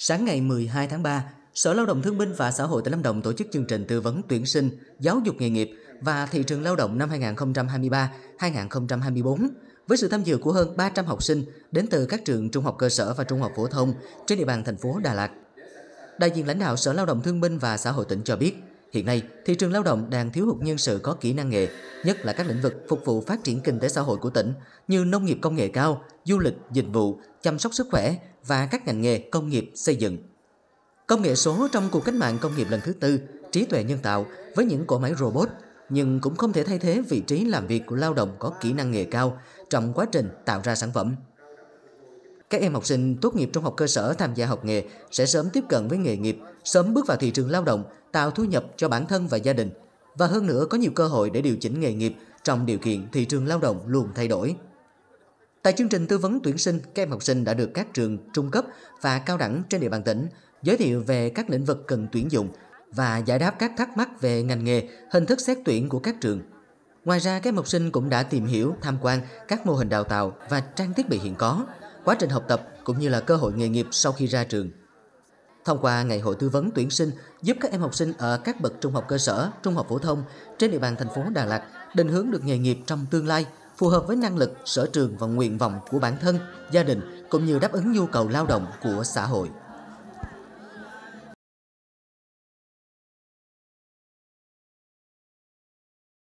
Sáng ngày 12 tháng 3, Sở Lao động Thương binh và Xã hội tỉnh Lâm Đồng tổ chức chương trình tư vấn tuyển sinh, giáo dục nghề nghiệp và thị trường lao động năm 2023-2024 với sự tham dự của hơn 300 học sinh đến từ các trường trung học cơ sở và trung học phổ thông trên địa bàn thành phố Đà Lạt. Đại diện lãnh đạo Sở Lao động Thương binh và Xã hội tỉnh cho biết, Hiện nay, thị trường lao động đang thiếu hụt nhân sự có kỹ năng nghề, nhất là các lĩnh vực phục vụ phát triển kinh tế xã hội của tỉnh như nông nghiệp công nghệ cao, du lịch, dịch vụ, chăm sóc sức khỏe và các ngành nghề công nghiệp xây dựng. Công nghệ số trong cuộc cách mạng công nghiệp lần thứ tư, trí tuệ nhân tạo với những cỗ máy robot nhưng cũng không thể thay thế vị trí làm việc của lao động có kỹ năng nghề cao trong quá trình tạo ra sản phẩm các em học sinh tốt nghiệp trung học cơ sở tham gia học nghề sẽ sớm tiếp cận với nghề nghiệp, sớm bước vào thị trường lao động, tạo thu nhập cho bản thân và gia đình. Và hơn nữa có nhiều cơ hội để điều chỉnh nghề nghiệp trong điều kiện thị trường lao động luôn thay đổi. Tại chương trình tư vấn tuyển sinh, các em học sinh đã được các trường trung cấp và cao đẳng trên địa bàn tỉnh giới thiệu về các lĩnh vực cần tuyển dụng và giải đáp các thắc mắc về ngành nghề, hình thức xét tuyển của các trường. Ngoài ra, các em học sinh cũng đã tìm hiểu, tham quan các mô hình đào tạo và trang thiết bị hiện có, quá trình học tập cũng như là cơ hội nghề nghiệp sau khi ra trường. Thông qua ngày hội tư vấn tuyển sinh giúp các em học sinh ở các bậc trung học cơ sở, trung học phổ thông trên địa bàn thành phố Đà Lạt định hướng được nghề nghiệp trong tương lai phù hợp với năng lực, sở trường và nguyện vọng của bản thân, gia đình cũng như đáp ứng nhu cầu lao động của xã hội.